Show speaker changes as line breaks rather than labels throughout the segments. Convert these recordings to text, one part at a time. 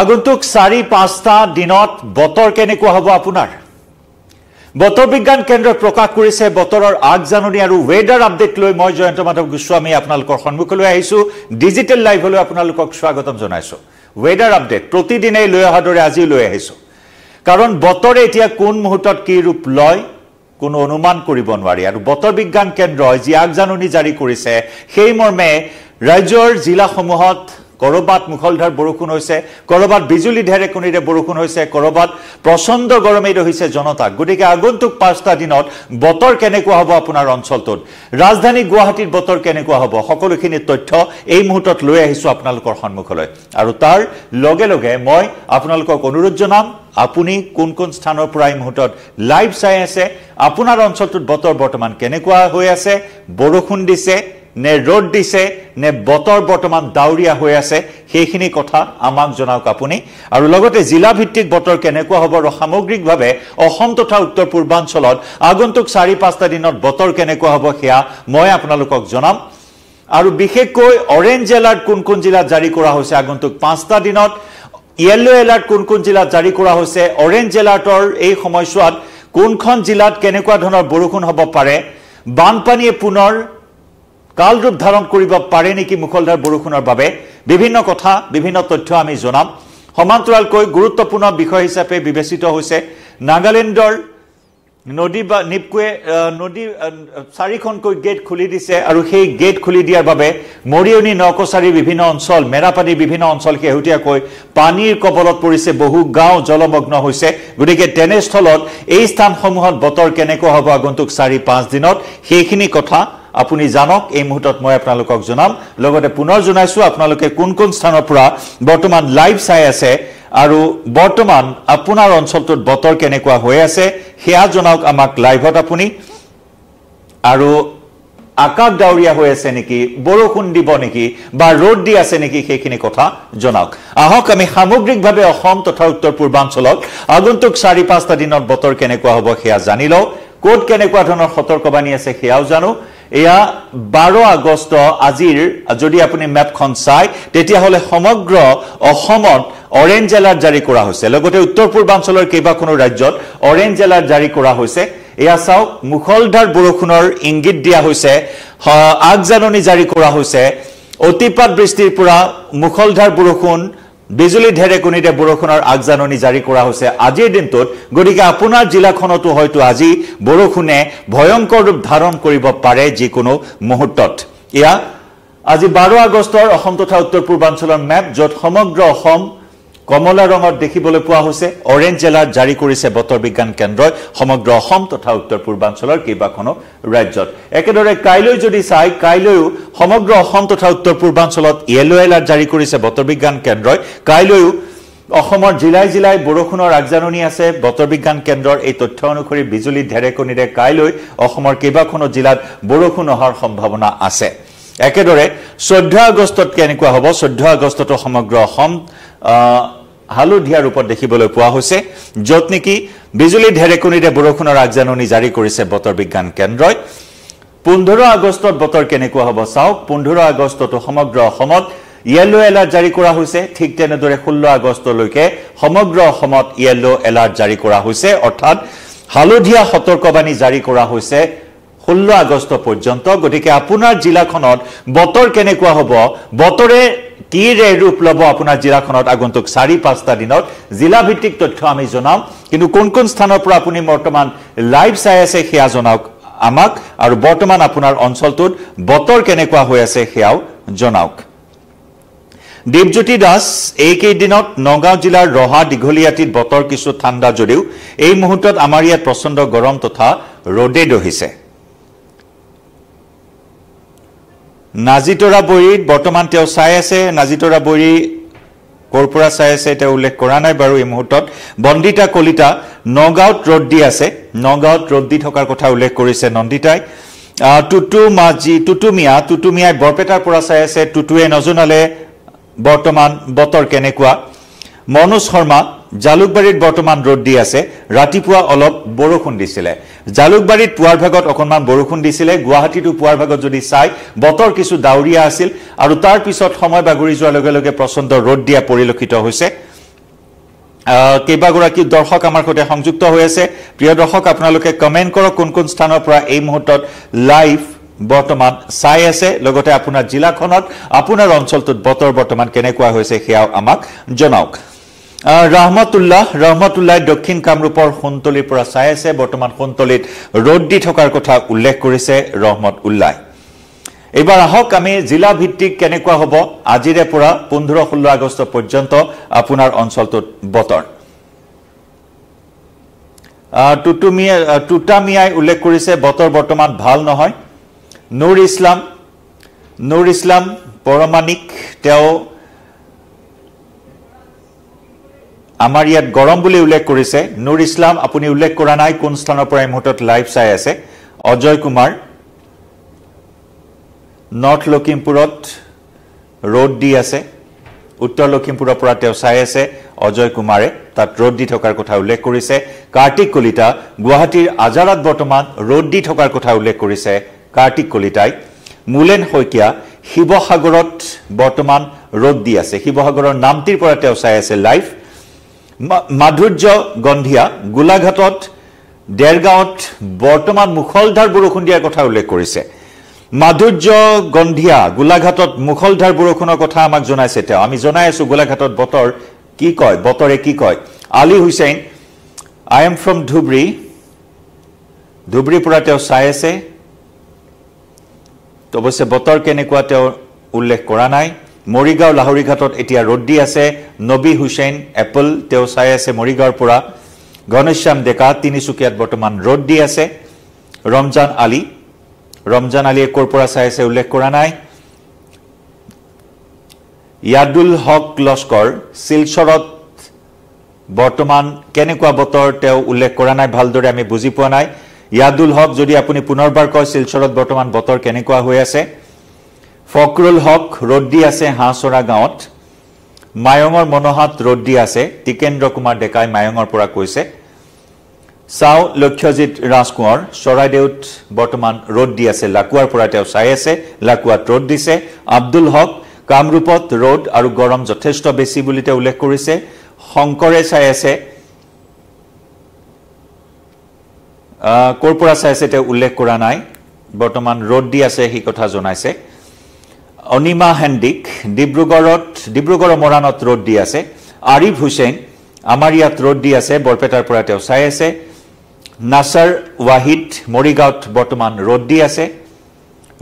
আগন্তুক চাৰি পাঁচটা দিনত বতৰ কেনেকুৱা হ'ব আপোনাৰ বতৰ বিজ্ঞান কেন্দ্ৰই প্ৰকাশ কৰিছে বতৰৰ আগজাননী আৰু ৱেডাৰ আপডেট লৈ মই জয়ন্ত মাধৱ গোস্বামী আপোনালোকৰ সন্মুখলৈ আহিছোঁ ডিজিটেল লাইভলৈ আপোনালোকক স্বাগতম জনাইছোঁ ৱেডাৰ আপডেট প্ৰতিদিনেই লৈ অহাৰ দৰে আজিও লৈ আহিছোঁ কাৰণ বতৰে এতিয়া কোন মুহূৰ্তত কি ৰূপ লয় কোনো অনুমান কৰিব নোৱাৰি আৰু বতৰ বিজ্ঞান কেন্দ্ৰই যি আগজাননী জাৰি কৰিছে সেই মৰ্মে ৰাজ্যৰ জিলাসমূহত ক'ৰবাত মুখলধাৰ বৰষুণ হৈছে ক'ৰবাত বিজুলী ঢেৰেকণীৰে বৰষুণ হৈছে ক'ৰবাত প্ৰচণ্ড গৰমেই ৰহিছে জনতাক গতিকে আগন্তুক পাঁচটা দিনত বতৰ কেনেকুৱা হ'ব আপোনাৰ অঞ্চলটোত ৰাজধানী গুৱাহাটীত বতৰ কেনেকুৱা হ'ব সকলোখিনি তথ্য এই মুহূৰ্তত লৈ আহিছোঁ আপোনালোকৰ সন্মুখলৈ আৰু তাৰ লগে লগে মই আপোনালোকক অনুৰোধ জনাম আপুনি কোন কোন স্থানৰ পৰা এই মুহূৰ্তত লাইভ চাই আছে আপোনাৰ অঞ্চলটোত বতৰ বৰ্তমান কেনেকুৱা হৈ আছে বৰষুণ দিছে নে ৰ'দ দিছে নে বতৰ বৰ্তমান ডাৱৰীয়া হৈ আছে সেইখিনি কথা আমাক জনাওক আপুনি আৰু লগতে জিলাভিত্তিক বতৰ কেনেকুৱা হ'ব আৰু সামগ্ৰিকভাৱে অসম তথা উত্তৰ পূৰ্বাঞ্চলত আগন্তুক চাৰি পাঁচটা দিনত বতৰ কেনেকুৱা হ'ব সেয়া মই আপোনালোকক জনাম আৰু বিশেষকৈ অৰেঞ্জ এলাৰ্ট কোন কোন জিলাত জাৰি কৰা হৈছে আগন্তুক পাঁচটা দিনত য়েল্ল' এলাৰ্ট কোন কোন জিলাত জাৰি কৰা হৈছে অৰেঞ্জ এলাৰ্টৰ এই সময়ছোৱাত কোনখন জিলাত কেনেকুৱা ধৰণৰ বৰষুণ হ'ব পাৰে বানপানীয়ে পুনৰ কালৰূপ ধাৰণ কৰিব পাৰে নেকি মুখলধাৰ বৰষুণৰ বাবে বিভিন্ন কথা বিভিন্ন তথ্য আমি জনাম সমান্তৰালকৈ গুৰুত্বপূৰ্ণ বিষয় হিচাপে বিবেচিত হৈছে নাগালেণ্ডৰ নদী বা নিপকুৱে নদী চাৰিখনকৈ গেট খুলি দিছে আৰু সেই গেট খুলি দিয়াৰ বাবে মৰিয়নি ন নকছাৰিৰ বিভিন্ন অঞ্চল মেৰাপানিৰ বিভিন্ন অঞ্চল শেহতীয়াকৈ পানীৰ কবলত পৰিছে বহু গাঁও জলমগ্ন হৈছে গতিকে তেনেস্থলত এই স্থানসমূহত বতৰ কেনেকুৱা হব আগন্তুক চাৰি পাঁচ দিনত সেইখিনি কথা আপুনি জানক এই মুহূৰ্তত মই আপোনালোকক জনাম লগতে পুনৰ জনাইছোঁ আপোনালোকে কোন কোন স্থানৰ পৰা বৰ্তমান লাইভ চাই আছে আৰু বৰ্তমান আপোনাৰ অঞ্চলটোত বতৰ কেনেকুৱা হৈ আছে সেয়া জনাওক আমাক লাইভত আপুনি আৰু আকাশ ডাৱৰীয়া হৈ আছে নেকি বৰষুণ দিব নেকি বা ৰ'দ দি আছে নেকি সেইখিনি কথা জনাওক আহক আমি সামগ্ৰিকভাৱে অসম তথা উত্তৰ পূৰ্বাঞ্চলক আগন্তুক চাৰি পাঁচটা দিনত বতৰ কেনেকুৱা হ'ব সেয়া জানি লওঁ ক'ত কেনেকুৱা ধৰণৰ সতৰ্কবাণী আছে সেয়াও জানো এয়া বাৰ আগষ্ট আজিৰ যদি আপুনি মেপখন চাই তেতিয়াহ'লে সমগ্ৰ অসমত অৰেঞ্জ এলাৰ্ট জাৰি কৰা হৈছে লগতে উত্তৰ পূৰ্বাঞ্চলৰ কেইবাখনো ৰাজ্যত অৰেঞ্জ এলাৰ্ট জাৰি কৰা হৈছে এয়া চাওক মুখলধাৰ বৰষুণৰ ইংগিত দিয়া হৈছে আগজাননী জাৰি কৰা হৈছে অতিপাত বৃষ্টিৰ পৰা মুখলধাৰ বৰষুণ বিজুলী ঢেৰেকুনিতে বৰষুণৰ আগজাননী জাৰি কৰা হৈছে আজিৰ দিনটোত গতিকে আপোনাৰ জিলাখনতো হয়তো আজি বৰষুণে ভয়ংকৰ ৰূপ ধাৰণ কৰিব পাৰে যিকোনো মুহূৰ্তত এয়া আজি বাৰ আগষ্টৰ অসম তথা উত্তৰ পূৰ্বাঞ্চলৰ মেপ য'ত সমগ্ৰ অসম কমলা ৰঙত দেখিবলৈ পোৱা হৈছে অৰেঞ্জ জেলাত জাৰি কৰিছে বতৰ বিজ্ঞান কেন্দ্ৰই সমগ্ৰ অসম তথা উত্তৰ পূৰ্বাঞ্চলৰ কেইবাখনো ৰাজ্যত একেদৰে কাইলৈ যদি চাই কাইলৈও সমগ্ৰ অসম তথা উত্তৰ পূৰ্বাঞ্চলত য়েল্ল' এলাৰ্ট জাৰি কৰিছে বতৰ বিজ্ঞান কেন্দ্ৰই কাইলৈও অসমৰ জিলাই জিলাই বৰষুণৰ আগজাননী আছে বতৰ বিজ্ঞান কেন্দ্ৰৰ এই তথ্য অনুসৰি বিজুলী ঢেৰেকনিৰে কাইলৈ অসমৰ কেইবাখনো জিলাত বৰষুণ অহাৰ সম্ভাৱনা আছে একেদৰে চৈধ্য আগষ্টত কেনেকুৱা হ'ব চৈধ্য আগষ্টতো সমগ্ৰ অসম হালধীয়া ৰূপত দেখিবলৈ পোৱা হৈছে য'ত নেকি বিজুলী ঢেৰেকনিৰে বৰষুণৰ আগজাননী জাৰি কৰিছে বতৰ বিজ্ঞান কেন্দ্ৰই পোন্ধৰ আগষ্টত বতৰ কেনেকুৱা হ'ব চাওক পোন্ধৰ আগষ্টতো সমগ্ৰ অসমত য়েল্ল' এলাৰ্ট জাৰি কৰা হৈছে ঠিক তেনেদৰে ষোল্ল আগষ্টলৈকে সমগ্ৰ অসমত য়েল্ল' এলাৰ্ট জাৰি কৰা হৈছে অৰ্থাৎ হালধীয়া সতৰ্কবাণী জাৰি কৰা হৈছে ষোল্ল আগষ্ট পৰ্যন্ত গতিকে আপোনাৰ জিলাখনত বতৰ কেনেকুৱা হ'ব বতৰে কিৰে ৰূপ ল'ব আপোনাৰ জিলাখনত আগন্তুক চাৰি পাঁচটা দিনত জিলাভিত্তিক তথ্য আমি জনাম কিন্তু কোন কোন স্থানৰ পৰা আপুনি বৰ্তমান লাইভ চাই আছে সেয়া জনাওক আমাক আৰু বৰ্তমান আপোনাৰ অঞ্চলটোত বতৰ কেনেকুৱা হৈ আছে সেয়াও জনাওক দেৱজ্যোতি দাস এইকেইদিনত নগাঁও জিলাৰ ৰহা দীঘলীয়াটিত বতৰ কিছু ঠাণ্ডা যদিও এই মুহূৰ্তত আমাৰ ইয়াত প্ৰচণ্ড গৰম তথা ৰ'দে দহিছে নাজিতৰা বৰী বৰ্তমান তেওঁ চাই আছে নাজিতৰা বৈৰী ক'ৰ পৰা চাই আছে তেওঁ উল্লেখ কৰা নাই বাৰু এই মুহূৰ্তত বন্দিতা কলিতা নগাঁৱত ৰ'দ দি আছে নগাঁৱত ৰ'দ দি থকাৰ কথা উল্লেখ কৰিছে নন্দিতাই টুটু মাজি টুটুমিয়া টুটুমিয়াই বৰপেটাৰ পৰা চাই আছে টুটুৱে নজনালে বৰ্তমান বতৰ কেনেকুৱা মনোজ শৰ্মা জালুকবাৰীত বৰ্তমান ৰ'দ দি আছে ৰাতিপুৱা অলপ বৰষুণ দিছিলে জালুকবাৰীত পুৱাৰ ভাগত অকণমান বৰষুণ দিছিলে গুৱাহাটীতো পুৱাৰ ভাগত যদি চাই বতৰ কিছু ডাৱৰীয়া আছিল আৰু তাৰ পিছত সময় বাগৰি যোৱাৰ লগে লগে প্ৰচণ্ড ৰ'দ দিয়া পৰিলক্ষিত হৈছে কেইবাগৰাকী দৰ্শক আমাৰ সৈতে সংযুক্ত হৈ আছে প্ৰিয় দৰ্শক আপোনালোকে কমেণ্ট কৰক কোন কোন স্থানৰ পৰা এই মুহূৰ্তত লাইভ বৰ্তমান চাই আছে লগতে আপোনাৰ জিলাখনত আপোনাৰ অঞ্চলটোত বতৰ বৰ্তমান কেনেকুৱা হৈছে সেয়াও আমাক জনাওক ৰহমতুল্লাহ ৰহমতুল্লাহ দক্ষিণ কামৰূপৰ সোণতলীৰ পৰা চাই আছে বৰ্তমান সোণতলীত ৰ'দ দি থকাৰ কথা উল্লেখ কৰিছে ৰহমত উল্লাই এইবাৰ আহক আমি জিলা ভিত্তিক কেনেকুৱা হ'ব আজিৰে পৰা পোন্ধৰ ষোল্ল আগষ্ট পৰ্যন্ত আপোনাৰ অঞ্চলটোত বতৰ টুটুমিয়া টুটামিয়াই উল্লেখ কৰিছে বতৰ বৰ্তমান ভাল নহয় নুৰ ইছলাম নুৰ ইছলাম পৰমাণিক তেওঁ আমাৰ ইয়াত গৰম বুলি উল্লেখ কৰিছে নুৰ ইছলাম আপুনি উল্লেখ কৰা নাই কোন স্থানৰ পৰা এই মুহূৰ্তত লাইভ চাই আছে অজয় কুমাৰ নৰ্থ লখিমপুৰত ৰ'দ দি আছে উত্তৰ লখিমপুৰৰ পৰা তেওঁ চাই আছে অজয় কুমাৰে তাত ৰ'দ দি থকাৰ কথা উল্লেখ কৰিছে কাৰ্তিক কলিতা গুৱাহাটীৰ আজাৰাত বৰ্তমান ৰ'দ দি থকাৰ কথা উল্লেখ কৰিছে কাৰ্তিক কলিতাই মুলেন শইকীয়া শিৱসাগৰত বৰ্তমান ৰ'দ দি আছে শিৱসাগৰৰ নামটিৰ পৰা তেওঁ চাই আছে লাইভ মাধুৰ্য গন্ধিয়া গোলাঘাটত দেৰগাঁওত বৰ্তমান মুখলধাৰ বৰষুণ দিয়াৰ কথা উল্লেখ কৰিছে মাধুৰ্য গন্ধিয়া গোলাঘাটত মুখলধাৰ বৰষুণৰ কথা আমাক জনাইছে তেওঁ আমি জনাই আছো গোলাঘাটত বতৰ কি কয় বতৰে কি কয় Ali Hussain I am from from পৰা তেওঁ চাই আছে অৱশ্যে বতৰ কেনেকুৱা তেওঁ উল্লেখ কৰা নাই মৰিগাঁও লাহৰীঘাটত এতিয়া ৰদ্দি আছে নবী হুছেইন এপল তেওঁ চাই আছে মৰিগাঁৱৰ পৰা ঘনশ্যাম ডেকা তিনিচুকীয়াত বৰ্তমান ৰ'দ দি আছে ৰমজান আলী ৰমজান আলীয়ে ক'ৰ পৰা চাই আছে উল্লেখ কৰা নাই য়াদুল হক লস্কৰ শিলচৰত বৰ্তমান কেনেকুৱা বতৰ তেওঁ উল্লেখ কৰা নাই ভালদৰে আমি বুজি পোৱা নাই য়াদুল হক যদি আপুনি পুনৰবাৰ কয় শিলচৰত বৰ্তমান বতৰ কেনেকুৱা হৈ আছে ফকৰুল হক দি আছে হাঁসৰা গাঁৱত মায়ঙৰ মনোহাত দি আছে টিকেন্দ্ৰ কুমাৰ ডেকাই মায়ঙৰ পৰা কৈছে চাও লক্ষ্যজিৎ ৰাজকোঁৱৰ চৰাইদেউত বৰ্তমান বৰ্তমান দি আছে লাকুৱাৰ পৰা তেওঁ চাই আছে লাকুৱাত ৰোড দিছে আব্দুল হক কামৰূপত ৰোড আৰু গৰম যথেষ্ট বেছি বুলি তেওঁ উল্লেখ কৰিছে শংকৰে চাই আছে ক'ৰ পৰা চাই আছে তেওঁ উল্লেখ কৰা নাই বৰ্তমান ৰোড দি আছে সেই কথা জনাইছে অনিমা হেণ্ডিক ডিব্ৰুগড়ত ডিব্ৰুগড়ৰ মৰাণত ৰ'দ দি আছে আৰিফ হুছেইন আমাৰ ইয়াত ৰ'দ দি আছে বৰপেটাৰ পৰা তেওঁ চাই আছে নাছাৰ ৱাহিদ মৰিগাঁৱত বৰ্তমান ৰ'দ দি আছে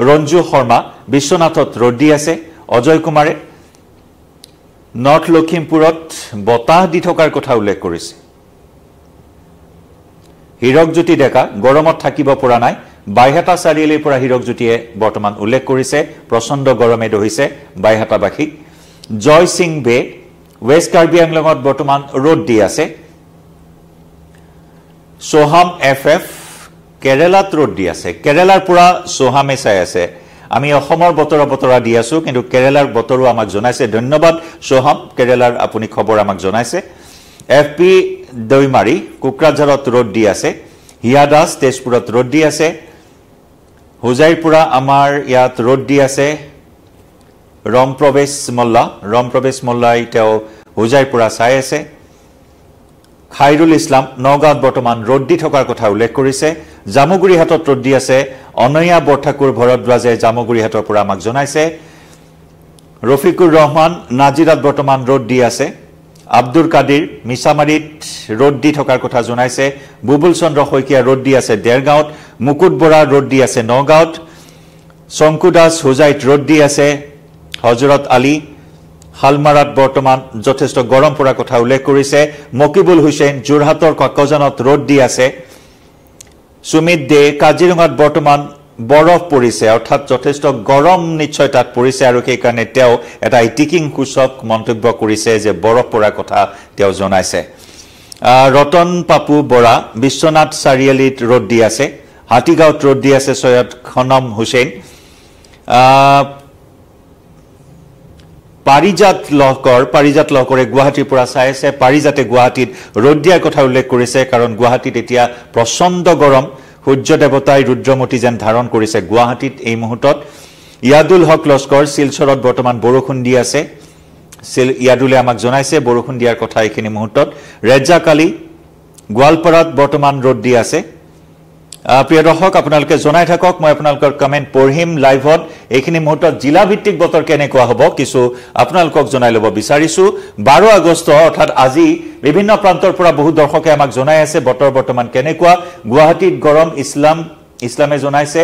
ৰঞ্জু শৰ্মা বিশ্বনাথত ৰ'দ দি আছে অজয় কুমাৰে নৰ্থ লখিমপুৰত বতাহ দি থকাৰ কথা উল্লেখ কৰিছে হীৰকজ্যোতি ডেকা গৰমত থাকিব পৰা নাই বাইহাটা চাৰিআলিৰ পৰা হীৰকজ্যোতিয়ে বৰ্তমান উল্লেখ কৰিছে প্ৰচণ্ড গৰমে দহিছে বাইহাটাবাসীক জয় সিং বে ৱেষ্ট কাৰ্বি আংলঙত বৰ্তমান ৰ'দ দি আছে চোহাম এফ এফ কেৰেলাত ৰ'দ দি আছে কেৰেলাৰ পৰা চোহামে চাই আছে আমি অসমৰ বতৰা বতৰা দি আছোঁ কিন্তু কেৰেলাৰ বতৰো আমাক জনাইছে ধন্যবাদ চোহাম কেৰেলাৰ আপুনি খবৰ আমাক জনাইছে এফ পি দৈমাৰী কোকৰাঝাৰত ৰ'দ দি আছে হিয়া দাস তেজপুৰত ৰ'দ দি আছে হোজাইৰ পৰা আমাৰ ইয়াত ৰ'দ দি আছে ৰম প্ৰৱেশ মল্লা ৰম প্ৰৱেশ মল্লাই তেওঁ হোজাইৰ পৰা চাই আছে খাইৰুল ইছলাম নগাঁৱত বৰ্তমান ৰ'দ দি থকাৰ কথা উল্লেখ কৰিছে জামুগুৰিহাটত ৰ'দ দি আছে অনৈয়া বৰঠাকুৰ ভৰদ্বাজে জামুগুৰিহাটৰ পৰা আমাক জনাইছে ৰফিকুৰ ৰহমান নাজিৰাত বৰ্তমান ৰ'দ দি আছে আব্দুল কাদিৰ মিছামাৰীত ৰ'দ দি থকাৰ কথা জনাইছে বুবুল চন্দ্ৰ শইকীয়া ৰ'দ দি আছে ডেৰগাঁৱত মুকুট বৰা ৰ'দ দি আছে নগাঁৱত শংকু দাস হোজাইত ৰ'দ দি আছে হজৰত আলী হালমাৰাত বৰ্তমান যথেষ্ট গৰম পৰাৰ কথা উল্লেখ কৰিছে মকিবুল হুছেইন যোৰহাটৰ কাকজানত ৰোড দি আছে সুমিত দে কাজিৰঙাত বৰ্তমান বৰফ পৰিছে অৰ্থাৎ যথেষ্ট গৰম নিশ্চয় তাত পৰিছে আৰু সেইকাৰণে তেওঁ এটা ইটিকিং সূচক মন্তব্য কৰিছে যে বৰফ পৰাৰ কথা তেওঁ জনাইছে ৰতন পাপু বৰা বিশ্বনাথ চাৰিআলিত ৰ'দ দি আছে হাতীগাঁৱত ৰ'দ দি আছে ছৈয়দ খনম হুছেইন পাৰিজাত লহকৰ পাৰিজাত লহকৰে গুৱাহাটীৰ পৰা চাই আছে পাৰিজাতে গুৱাহাটীত ৰ'দ দিয়াৰ কথা উল্লেখ কৰিছে কাৰণ গুৱাহাটীত এতিয়া প্ৰচণ্ড গৰম সূৰ্য দেৱতাই ৰুদ্ৰমতী যেন ধাৰণ কৰিছে গুৱাহাটীত এই মুহূৰ্তত ইয়াদুল হক লস্কৰ শিলচৰত বৰ্তমান বৰষুণ দি আছে শিল ইয়াদুলে আমাক জনাইছে বৰষুণ দিয়াৰ কথা এইখিনি মুহূৰ্তত ৰেজাকালি গোৱালপাৰাত বৰ্তমান ৰ'দ দি আছে প্ৰিয় দৰ্শক আপোনালোকে জনাই থাকক মই আপোনালোকৰ কমেণ্ট পঢ়িম লাইভত এইখিনি মুহূৰ্তত জিলাভিত্তিক বতৰ কেনেকুৱা হ'ব কিছু আপোনালোকক জনাই ল'ব বিচাৰিছোঁ বাৰ আগষ্ট অৰ্থাৎ আজি বিভিন্ন প্ৰান্তৰ পৰা বহু দৰ্শকে আমাক জনাই আছে বতৰ বৰ্তমান কেনেকুৱা গুৱাহাটীত গৰম ইছলাম ইছলামে জনাইছে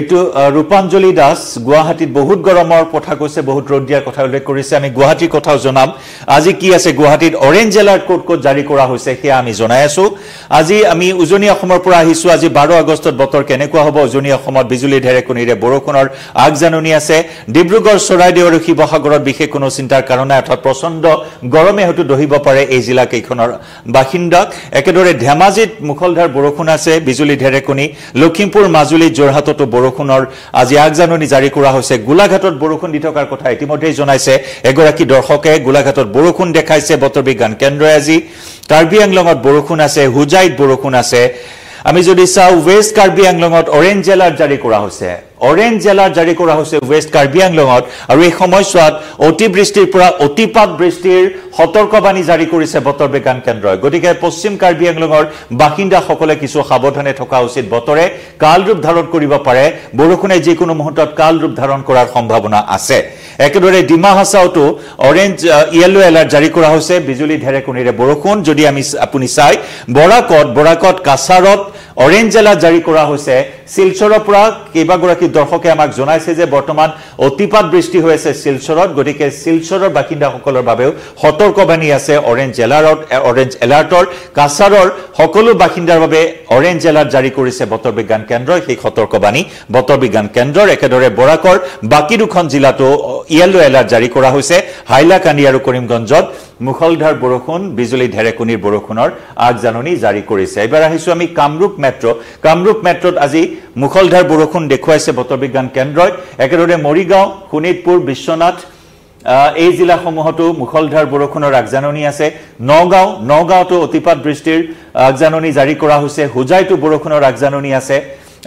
ঋতু ৰূপাঞ্জলি দাস গুৱাহাটীত বহুত গৰমৰ কথা কৈছে বহুত ৰ'দ দিয়াৰ কথা উল্লেখ কৰিছে আমি গুৱাহাটীৰ কথাও জনাম আজি কি আছে গুৱাহাটীত অৰেঞ্জ এলাৰ্ট ক'ত ক'ত জাৰি কৰা হৈছে সেয়া আমি জনাই আছো আজি আমি উজনি অসমৰ পৰা আহিছোঁ আজি বাৰ আগষ্টত বতৰ কেনেকুৱা হ'ব উজনি অসমত বিজুলী ঢেৰেকনিৰে বৰষুণৰ আগজাননী আছে ডিব্ৰুগড় চৰাইদেউ আৰু শিৱসাগৰত বিশেষ কোনো চিন্তাৰ কাৰণে অৰ্থাৎ প্ৰচণ্ড গৰমে হয়তো দহিব পাৰে এই জিলাকেইখনৰ বাসিন্দাক একেদৰে ধেমাজিত মুখলধাৰ বৰষুণ আছে বিজুলী ঢেৰেকনি লখিমপুৰ মাজুলীত যোৰহাটতো বৰষুণৰ আজি আগজাননী জাৰি কৰা হৈছে গোলাঘাটত বৰষুণ দি থকাৰ কথা ইতিমধ্যেই জনাইছে এগৰাকী দৰ্শকে গোলাঘাটত বৰষুণ দেখাইছে বতৰ বিজ্ঞান কেন্দ্ৰই আজি কাৰ্বি আংলঙত বৰষুণ আছে হুজাইত বৰষুণ আছে আমি যদি চাওঁ ৱেষ্ট কাৰ্বি আংলঙত অৰেঞ্জ এলাৰ্ট জাৰি কৰা হৈছে অৰেঞ্জ এলাৰ্ট জাৰি কৰা হৈছে ৱেষ্ট কাৰ্বি আংলঙত আৰু এই সময়ছোৱাত অতিবৃষ্টিৰ পৰা অতিপাত বৃষ্টিৰ সতৰ্কবাণী জাৰি কৰিছে বতৰ বিজ্ঞান কেন্দ্ৰই গতিকে পশ্চিম কাৰ্বি আংলঙৰ বাসিন্দাসকলে কিছু সাৱধানে থকা উচিত বতৰে কাল ৰূপ ধাৰণ কৰিব পাৰে বৰষুণে যিকোনো মুহূৰ্তত কাল ৰূপ ধাৰণ কৰাৰ সম্ভাৱনা আছে একেদৰে ডিমা হাছাওতো অৰেঞ্জ য়েল' এলাৰ্ট জাৰি কৰা হৈছে বিজুলী ঢেৰেকুণিৰে বৰষুণ যদি আমি আপুনি চাই বৰাকত বৰাকত কাছাৰত অৰেঞ্জ এলাৰ্ট জাৰি কৰা হৈছে শিলচৰৰ পৰা কেইবাগৰাকী দৰ্শকে আমাক জনাইছে যে বৰ্তমান অতিপাত বৃষ্টি হৈ আছে শিলচৰত গতিকে শিলচৰৰ বাসিন্দাসকলৰ বাবেও সতৰ্কবাণী আছে অৰেঞ্জ এলাৰ্ট অৰেঞ্জ এলাৰ্টৰ কাছাৰৰ সকলো বাসিন্দাৰ বাবে অৰেঞ্জ এলাৰ্ট জাৰি কৰিছে বতৰ বিজ্ঞান কেন্দ্ৰই সেই সতৰ্কবাণী বতৰ বিজ্ঞান কেন্দ্ৰৰ একেদৰে বৰাকৰ বাকী দুখন জিলাতো য়েল্ল' এলাৰ্ট জাৰি কৰা হৈছে হাইলাকান্দি আৰু কৰিমগঞ্জত মুখলধাৰ বৰষুণ বিজুলী ঢেৰেকনিৰ বৰষুণৰ আগজাননী জাৰি কৰিছে এইবাৰ আহিছোঁ আমি কামৰূপ মেট্ৰ কামৰূপ মেট্ৰত আজি মুখলধাৰ বৰষুণ দেখুৱাইছে বতৰ বিজ্ঞান কেন্দ্ৰই একেদৰে মৰিগাঁও শোণিতপুৰ বিশ্বনাথ এই জিলাসমূহতো মুখলধাৰ বৰষুণৰ আগজাননী আছে নগাঁও নগাঁৱতো অতিপাত বৃষ্টিৰ আগজাননী জাৰি কৰা হৈছে হোজাইতো বৰষুণৰ আগজাননী আছে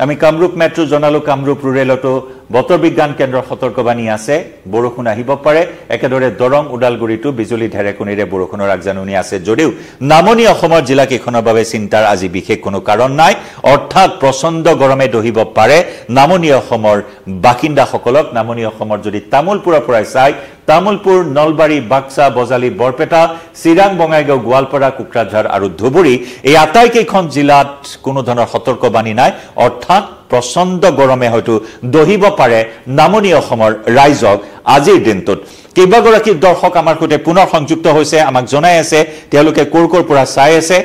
আমি কামৰূপ মেট্ৰ জনালো কামৰূপ ৰুৰেলতো বতৰ বিজ্ঞান কেন্দ্ৰৰ সতৰ্কবাণী আছে বৰষুণ আহিব পাৰে একেদৰে দৰং ওদালগুৰিতো বিজুলী ঢেৰেকনিৰে বৰষুণৰ আগজাননী আছে যদিও নামনি অসমৰ জিলাকেইখনৰ বাবে চিন্তাৰ আজি বিশেষ কোনো কাৰণ নাই অৰ্থাৎ প্ৰচণ্ড গৰমে দহিব পাৰে নামনি অসমৰ বাসিন্দাসকলক নামনি অসমৰ যদি তামোলপুৰৰ পৰাই চাই তামোলপুৰ নলবাৰী বাক্সা বজালী বৰপেটা চিৰাং বঙাইগাঁও গোৱালপাৰা কোকৰাঝাৰ আৰু ধুবুৰী এই আটাইকেইখন জিলাত কোনো ধৰণৰ সতৰ্কবাণী নাই অৰ্থাৎ প্ৰচণ্ড গৰমে হয়তো দহিব পাৰে নামনি অসমৰ ৰাইজক আজিৰ দিনটোত কেইবাগৰাকী দৰ্শক আমাৰ সৈতে পুনৰ সংযুক্ত হৈছে আমাক জনাই আছে তেওঁলোকে ক'ৰ ক'ৰ পৰা চাই আছে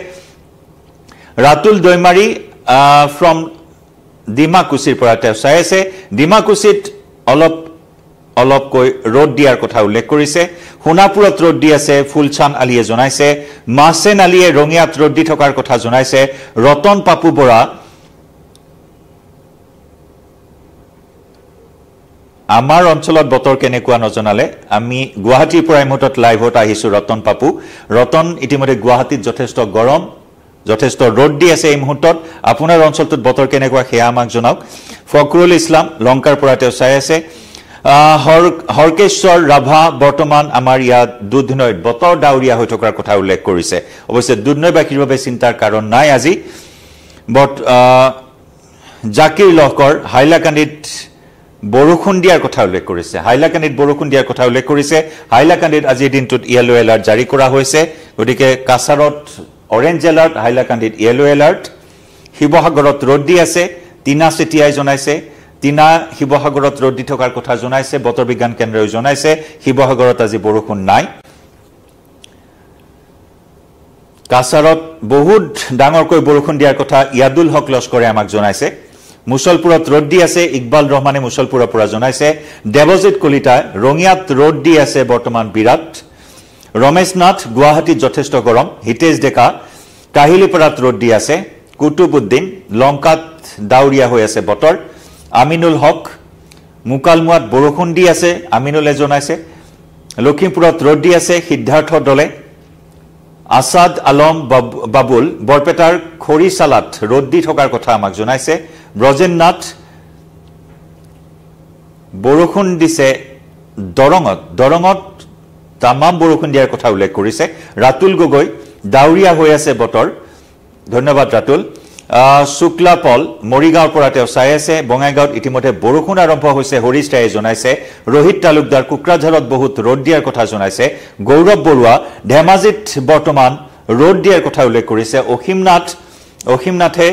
ৰাতুল দৈমাৰী ফ্ৰম ডিমাকুচিৰ পৰা তেওঁ চাই আছে ডিমাকুচিত অলপ অলপকৈ ৰ'দ দিয়াৰ কথা উল্লেখ কৰিছে সোণাপুৰত ৰ'দ দি আছে ফুলচান আলীয়ে জনাইছে মাছেন আলীয়ে ৰঙিয়াত ৰ'দ দি থকাৰ কথা জনাইছে ৰতন পাপু বৰা আমাৰ অঞ্চলত বতৰ কেনেকুৱা নজনালে আমি গুৱাহাটীৰ পৰা এইমুহূৰ্তত লাইভত আহিছোঁ ৰতন পাপু ৰতন ইতিমধ্যে গুৱাহাটীত যথেষ্ট গৰম যথেষ্ট ৰ'দ দি আছে এই মুহূৰ্তত আপোনাৰ অঞ্চলটোত বতৰ কেনেকুৱা সেয়া আমাক জনাওক ফকৰুল ইছলাম লংকাৰ পৰা তেওঁ চাই আছে হৰকেশ্বৰ ৰাভা বৰ্তমান আমাৰ ইয়াত দুধনৈত বতৰ ডাৱৰীয়া হৈ থকাৰ কথা উল্লেখ কৰিছে অৱশ্যে দুধনৈবাসীৰ বাবে চিন্তাৰ কাৰণ নাই আজি বৰ জাকিৰ লহকৰ হাইলাকান্দিত বৰষুণ দিয়াৰ কথা উল্লেখ কৰিছে হাইলাকান্দিত বৰষুণ দিয়াৰ কথা উল্লেখ কৰিছে হাইলাকান্দিত আজিৰ দিনটোত য়েল্ল' এলাৰ্ট জাৰি কৰা হৈছে গতিকে কাছাৰত অৰেঞ্জ এলাৰ্ট হাইলাকান্দিত য়েল' এলাৰ্ট শিৱসাগৰত ৰ'দ দি আছে টিনা চেতিয়াই জনাইছে টিনা শিৱসাগৰত ৰ'দ দি থকাৰ কথা জনাইছে বতৰ বিজ্ঞান কেন্দ্ৰই জনাইছে শিৱসাগৰত আজি বৰষুণ নাই কাছাৰত বহুত ডাঙৰকৈ বৰষুণ দিয়াৰ কথা ইয়াদুল হক লস্কৰে আমাক জনাইছে মুছলপুৰত ৰ'দ দি আছে ইকবাল ৰহমানে মুছলপুৰৰ পৰা জনাইছে দেৱজিৎ কলিতা ৰঙিয়াত ৰ'দ দি আছে বৰ্তমান বিৰাট ৰমেশ নাথ গুৱাহাটীত যথেষ্ট গৰম হিতেশ ডেকা কাহিলিপাৰাত ৰ'দ দি আছে কুতুবুদ্দিন লংকাত ডাৱৰীয়া হৈ আছে বতৰ আমিনুল হক মুকালমুৱাত বৰষুণ দি আছে আমিনুলে জনাইছে লখিমপুৰত ৰ'দ দি আছে সিদ্ধাৰ্থ দলে আছাদ আলম বাবুল বৰপেটাৰ খৰিচালাত ৰ'দ দি থকাৰ কথা আমাক জনাইছে ব্ৰজেন নাথ বৰষুণ দিছে দৰঙত দৰঙত তামাম বৰষুণ দিয়াৰ কথা উল্লেখ কৰিছে ৰাতুল গগৈ ডাৱৰীয়া হৈ আছে বতৰ ধন্যবাদ ৰাতুল শুক্লাপল মৰিগাঁৱৰ পৰা তেওঁ চাই আছে বঙাইগাঁৱত ইতিমধ্যে বৰষুণ আৰম্ভ হৈছে হৰিশ ৰায়ে জনাইছে ৰোহিত তালুকদাৰ কোকৰাঝাৰত বহুত ৰ'দ দিয়াৰ কথা জনাইছে গৌৰৱ বৰুৱা ধেমাজিত বৰ্তমান ৰ'দ দিয়াৰ কথা উল্লেখ কৰিছে অসীম অসীমনাথ অসীমনাথে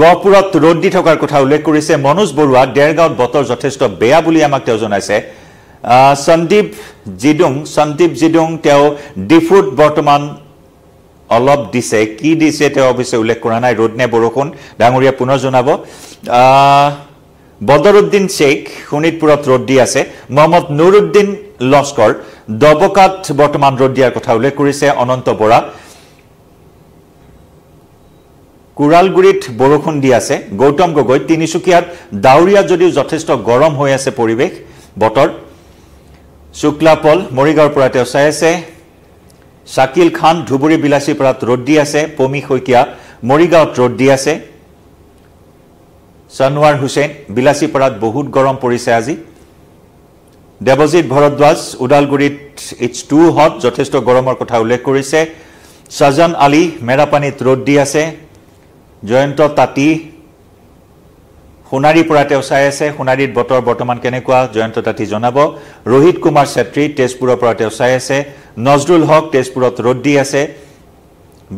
গহপুৰত ৰ'দ দি থকাৰ কথা উল্লেখ কৰিছে মনোজ বৰুৱা ডেৰগাঁৱত বতৰ যথেষ্ট বেয়া বুলি আমাক তেওঁ জনাইছে সন্দীপ জিডুং সন্দীপ জিডুং তেওঁ ডিফুত বৰ্তমান অলপ দিছে কি দিছে তেওঁ অৱশ্যে উল্লেখ কৰা নাই ৰ'দ নে বৰষুণ ডাঙৰীয়া পুনৰ জনাব বদৰুদ্দিন শ্বেখ শোণিতপুৰত ৰ'দ দি আছে মহম্মদ নুৰুদ্দিন লস্কৰ দবকাত বৰ্তমান ৰ'দ দিয়াৰ কথা উল্লেখ কৰিছে অনন্ত বৰা কোৰালগুৰিত বৰষুণ দি আছে গৌতম গগৈ তিনিচুকীয়াত ডাৱৰীয়া যদিও যথেষ্ট গৰম হৈ আছে পৰিৱেশ বতৰ শুক্লা পল মৰিগাঁৱৰ পৰা তেওঁ চাই আছে শাকিল খান ধুবুৰী বিলাচীপাৰাত ৰ'দ দি আছে পমি শইকীয়া মৰিগাঁৱত ৰ'দ দি আছে চনৱাৰ হুছেইন বিলাচীপাৰাত বহুত গৰম পৰিছে আজি দেৱজিৎ ভৰদ্বাজ ওদালগুৰিত ইটছ টু হট যথেষ্ট গৰমৰ কথা উল্লেখ কৰিছে সজন আলী মেৰাপানীত ৰ'দ দি আছে জয়ন্ত তাঁতি সোণাৰীৰ পৰা তেওঁ চাই আছে সোণাৰীত বতৰ বৰ্তমান কেনেকুৱা জয়ন্ত তাঁতি জনাব ৰোহিত কুমাৰ চেত্ৰী তেজপুৰৰ পৰা তেওঁ চাই আছে নজৰুল হক তেজপুৰত ৰ'দ দি আছে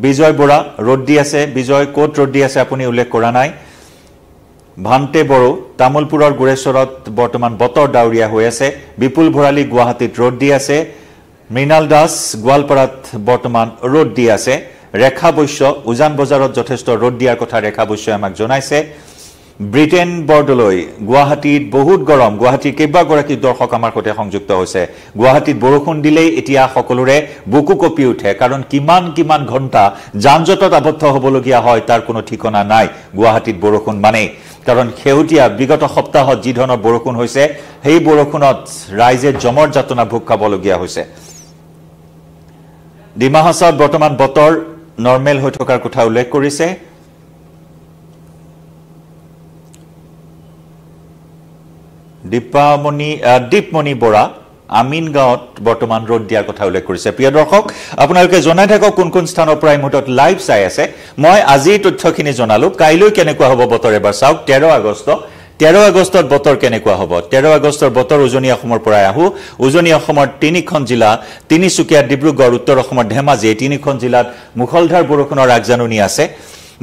বিজয় বৰা ৰ'দ দি আছে বিজয় ক'ত ৰ'দ দি আছে আপুনি উল্লেখ কৰা নাই ভান্তে বড়ো তামোলপুৰৰ গোৰেশ্বৰত বৰ্তমান বতৰ ডাৱৰীয়া হৈ আছে বিপুল ভৰালী গুৱাহাটীত ৰ'দ দি আছে মৃণাল দাস গোৱালপাৰাত বৰ্তমান ৰ'দ দি আছে ৰেখা বৈশ্য উজান বজাৰত যথেষ্ট ৰ'দ দিয়াৰ কথা ৰেখা বৈশ্যই আমাক জনাইছে ব্ৰিটেইন বৰ্ডলৈ গুৱাহাটীত বহুত গৰম গুৱাহাটীৰ কেইবাগৰাকী দৰ্শক আমাৰ সৈতে সংযুক্ত হৈছে গুৱাহাটীত বৰষুণ দিলেই এতিয়া সকলোৰে বুকু কঁপি উঠে কাৰণ কিমান কিমান ঘণ্টা যান জঁটত আৱদ্ধ হ'বলগীয়া হয় তাৰ কোনো ঠিকনা নাই গুৱাহাটীত বৰষুণ মানেই কাৰণ শেহতীয়া বিগত সপ্তাহত যি ধৰণৰ বৰষুণ হৈছে সেই বৰষুণত ৰাইজে জমৰ যাতনা ভোগ খাবলগীয়া হৈছে ডিমাহাচত বৰ্তমান বতৰ নৰ্মেল হৈ থকাৰ কথা উল্লেখ কৰিছে দীপামণি দীপমণি বৰা আমিন গাঁৱত বৰ্তমান ৰ'দ দিয়াৰ কথা উল্লেখ কৰিছে প্ৰিয় দৰ্শক আপোনালোকে জনাই থাকক কোন কোন স্থানৰ পৰা এই মুহূৰ্তত লাইভ চাই আছে মই আজি তথ্যখিনি জনালোঁ কাইলৈ কেনেকুৱা হ'ব বতৰ এবাৰ চাওক তেৰ আগষ্ট তেৰ আগষ্টত বতৰ কেনেকুৱা হ'ব তেৰ আগষ্টৰ বতৰ উজনি অসমৰ পৰাই আহোঁ উজনি অসমৰ তিনিখন জিলা তিনিচুকীয়া ডিব্ৰুগড় উত্তৰ অসমৰ ধেমাজি এই তিনিখন জিলাত মুখলধাৰ বৰষুণৰ আগজাননী আছে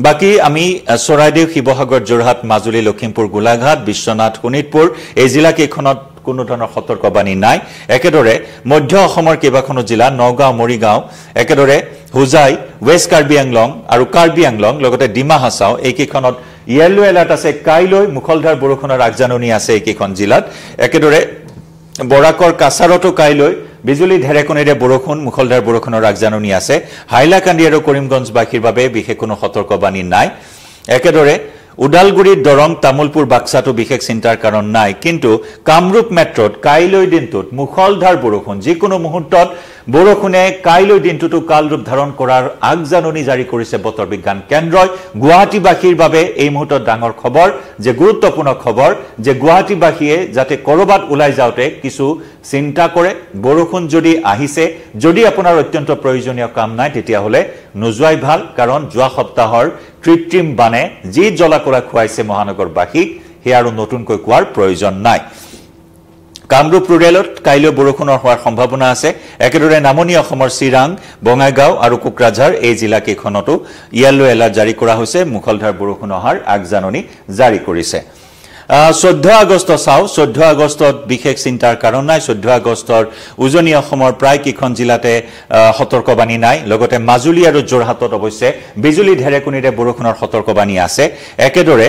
বাকী আমি চৰাইদেউ শিৱসাগৰ যোৰহাট মাজুলী লখিমপুৰ গোলাঘাট বিশ্বনাথ শোণিতপুৰ এই জিলাকেইখনত কোনো ধৰণৰ সতৰ্কবাণী নাই একেদৰে মধ্য অসমৰ কেইবাখনো জিলা নগাঁও মৰিগাঁও একেদৰে হোজাই ৱেষ্ট কাৰ্বি আংলং আৰু কাৰ্বি আংলং লগতে ডিমা হাছাও এইকেইখনত য়েল্ল' এলাৰ্ট আছে কাইলৈ মুখলধাৰ বৰষুণৰ আগজাননী আছে এইকেইখন জিলাত একেদৰে বৰাকৰ কাছাৰতো কাইলৈ বিজুলী ঢেৰেকণেৰে বৰষুণ মুখলধাৰ বৰষুণৰ আগজাননী আছে হাইলাকান্দি আৰু কৰিমগঞ্জবাসীৰ বাবে বিশেষ কোনো সতৰ্কবাণী নাই একেদৰে ওদালগুৰি দৰং তামোলপুৰ বাক্সাতো বিশেষ চিন্তাৰ কাৰণ নাই কিন্তু কামৰূপ মেট্ৰত কাইলৈ দিনটোত মুখলধাৰ বৰষুণ যিকোনো মুহূৰ্তত বৰষুণে কাইলৈ দিনটোতো কাল ৰূপ ধাৰণ কৰাৰ আগজাননী জাৰি কৰিছে বতৰ বিজ্ঞান কেন্দ্ৰই গুৱাহাটীবাসীৰ বাবে এই মুহূৰ্তত ডাঙৰ খবৰ যে গুৰুত্বপূৰ্ণ খবৰ যে গুৱাহাটীবাসীয়ে যাতে ক'ৰবাত ওলাই যাওঁতে কিছু চিন্তা কৰে বৰষুণ যদি আহিছে যদি আপোনাৰ অত্যন্ত প্ৰয়োজনীয় কাম নাই তেতিয়াহ'লে নোযোৱাই ভাল কাৰণ যোৱা সপ্তাহৰ কৃত্ৰিম বানে যি জ্বলা কৰা খুৱাইছে মহানগৰবাসীক সেয়া আৰু নতুনকৈ কোৱাৰ প্ৰয়োজন নাই কামৰূপ ৰুৰেলত কাইলৈ বৰষুণৰ হোৱাৰ সম্ভাৱনা আছে একেদৰে নামনি অসমৰ চিৰাং বঙাইগাঁও আৰু কোকৰাঝাৰ এই জিলাকেইখনতো য়েল্ল' এলাৰ্ট জাৰি কৰা হৈছে মুখলধাৰ বৰষুণ অহাৰ আগজাননী জাৰি কৰিছে চৈধ্য আগষ্ট চাওঁ চৈধ্য আগষ্টত বিশেষ চিন্তাৰ কাৰণ নাই চৈধ্য আগষ্টৰ উজনি অসমৰ প্ৰায়কেইখন জিলাতে সতৰ্কবাণী নাই লগতে মাজুলী আৰু যোৰহাটত অৱশ্যে বিজুলী ঢেৰেকুনিৰে বৰষুণৰ সতৰ্কবাণী আছে একেদৰে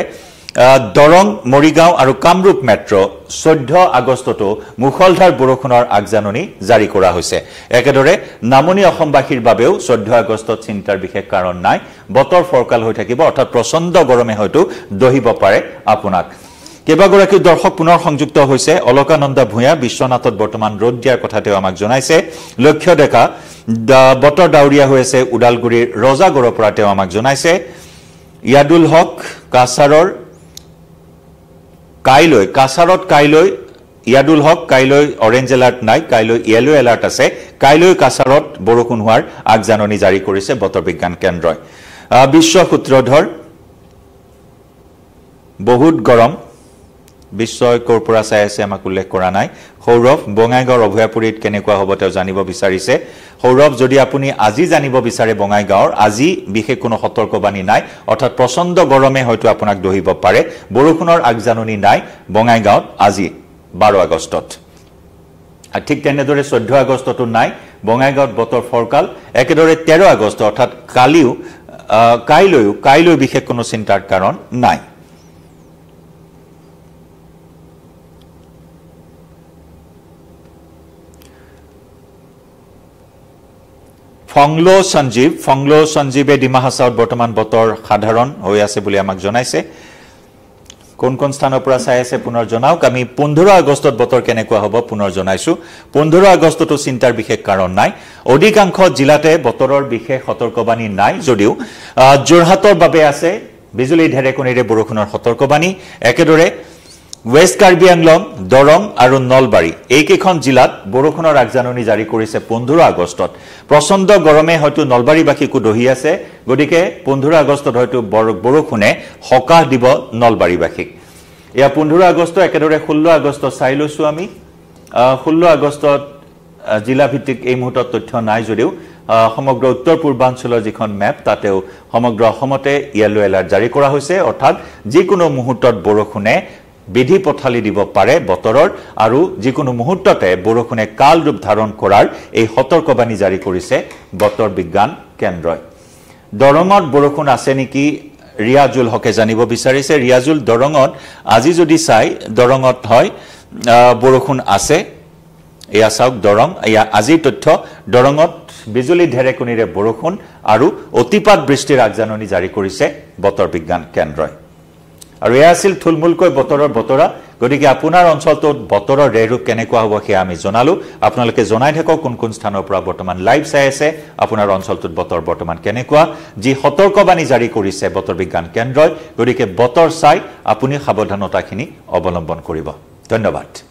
দৰং মৰিগাঁও আৰু কামৰূপ মেট্ৰ চৈধ্য আগষ্টতো মুখলধাৰ বৰষুণৰ আগজাননী জাৰি কৰা হৈছে একেদৰে নামনি অসমবাসীৰ বাবেও চৈধ্য আগষ্টত চিন্তাৰ বিশেষ কাৰণ নাই বতৰ ফৰকাল হৈ থাকিব অৰ্থাৎ প্ৰচণ্ড গৰমে হয়তো দহিব পাৰে আপোনাক কেইবাগৰাকীও দৰ্শক পুনৰ সংযুক্ত হৈছে অলকানন্দ ভূঞা বিশ্বনাথত বৰ্তমান ৰ'দ দিয়াৰ কথা তেওঁ আমাক জনাইছে লক্ষ্য ডেকা বতৰ ডাৱৰীয়া হৈ আছে ওদালগুৰিৰ ৰজাগড়ৰ পৰা তেওঁ আমাক জনাইছে ইয়াদুল হক কাছাৰৰ কাইলৈ কাছাৰত কাইলৈ ইয়াদুল হক কাইলৈ অৰেঞ্জ এলাৰ্ট নাই কাইলৈ য়েল' এলাৰ্ট আছে কাইলৈ কাছাৰত বৰষুণ হোৱাৰ আগজাননী জাৰি কৰিছে বতৰ বিজ্ঞান কেন্দ্ৰই বিশ্ব সূত্ৰধৰ বহুত গৰম বিশ্বই ক'ৰ পৰা চাই আছে আমাক উল্লেখ কৰা নাই সৌৰভ বঙাইগাঁৱৰ অভয়াপুৰীত কেনেকুৱা হ'ব তেওঁ জানিব বিচাৰিছে সৌৰভ যদি আপুনি আজি জানিব বিচাৰে বঙাইগাঁৱৰ আজি বিশেষ কোনো সতৰ্কবাণী নাই অৰ্থাৎ প্ৰচণ্ড গৰমে হয়তো আপোনাক দহিব পাৰে বৰষুণৰ আগজাননী নাই বঙাইগাঁৱত আজি বাৰ আগষ্টত ঠিক তেনেদৰে চৈধ্য আগষ্টতো নাই বঙাইগাঁৱত বতৰ ফৰকাল একেদৰে তেৰ আগষ্ট অৰ্থাৎ কালিও কাইলৈও কাইলৈ বিশেষ কোনো চিন্তাৰ কাৰণ নাই ফংলো সঞ্জীৱ ফংলো সঞ্জীৱে ডিমা হাছাৱত বৰ্তমান বতৰ সাধাৰণ হৈ আছে বুলি আমাক জনাইছে কোন কোন স্থানৰ পৰা চাই আছে পুনৰ জনাওক আমি পোন্ধৰ আগষ্টত বতৰ কেনেকুৱা হ'ব পুনৰ জনাইছোঁ পোন্ধৰ আগষ্টতো চিন্তাৰ বিশেষ কাৰণ নাই অধিকাংশ জিলাতে বতৰৰ বিশেষ সতৰ্কবাণী নাই যদিও যোৰহাটৰ বাবে আছে বিজুলী ঢেৰেকনিৰে বৰষুণৰ সতৰ্কবাণী একেদৰে ৱেষ্ট কাৰ্বি আংলং দৰং আৰু নলবাৰী এইকেইখন জিলাত বৰষুণৰ আগজাননী জাৰি কৰিছে পোন্ধৰ আগষ্টত প্ৰচণ্ড গৰমে হয়তো নলবাৰীবাসীকো দহি আছে গতিকে পোন্ধৰ আগষ্টত হয়তো বৰষুণে সকাহ দিব নলবাৰীবাসীক এয়া পোন্ধৰ আগষ্ট একেদৰে ষোল্ল আগষ্ট চাই লৈছোঁ আমি ষোল্ল আগষ্টত জিলাভিত্তিক এই মুহূৰ্তত তথ্য নাই যদিও সমগ্ৰ উত্তৰ পূৰ্বাঞ্চলৰ যিখন মেপ তাতেও সমগ্ৰ অসমতে য়েল্ল' এলাৰ্ট জাৰি কৰা হৈছে অৰ্থাৎ যিকোনো মুহূৰ্তত বৰষুণে বিধি পথালি দিব পাৰে বতৰৰ আৰু যিকোনো মুহূৰ্ততে বৰষুণে কাল ৰূপ ধাৰণ কৰাৰ এই সতৰ্কবাণী জাৰি কৰিছে বতৰ বিজ্ঞান কেন্দ্ৰই দৰঙত বৰষুণ আছে নেকি ৰিয়াজুল হকে জানিব বিচাৰিছে ৰিয়াজুল দৰঙত আজি যদি চাই দৰঙত হয় বৰষুণ আছে এয়া চাওক দৰং এয়া আজিৰ তথ্য দৰঙত বিজুলী ঢেৰেকনিৰে বৰষুণ আৰু অতিপাত বৃষ্টিৰ আগজাননী জাৰি কৰিছে বতৰ বিজ্ঞান কেন্দ্ৰই আৰু এয়া আছিল থুলমূলকৈ বতৰৰ বতৰা গতিকে আপোনাৰ অঞ্চলটোত বতৰৰ ৰেহ ৰেৰূপ কেনেকুৱা হ'ব সেয়া আমি জনালোঁ আপোনালোকে জনাই থাকক কোন কোন স্থানৰ পৰা বৰ্তমান লাইভ চাই আছে আপোনাৰ অঞ্চলটোত বতৰ বৰ্তমান কেনেকুৱা যি সতৰ্কবাণী জাৰি কৰিছে বতৰ বিজ্ঞান কেন্দ্ৰই গতিকে বতৰ চাই আপুনি সাৱধানতাখিনি অৱলম্বন কৰিব ধন্যবাদ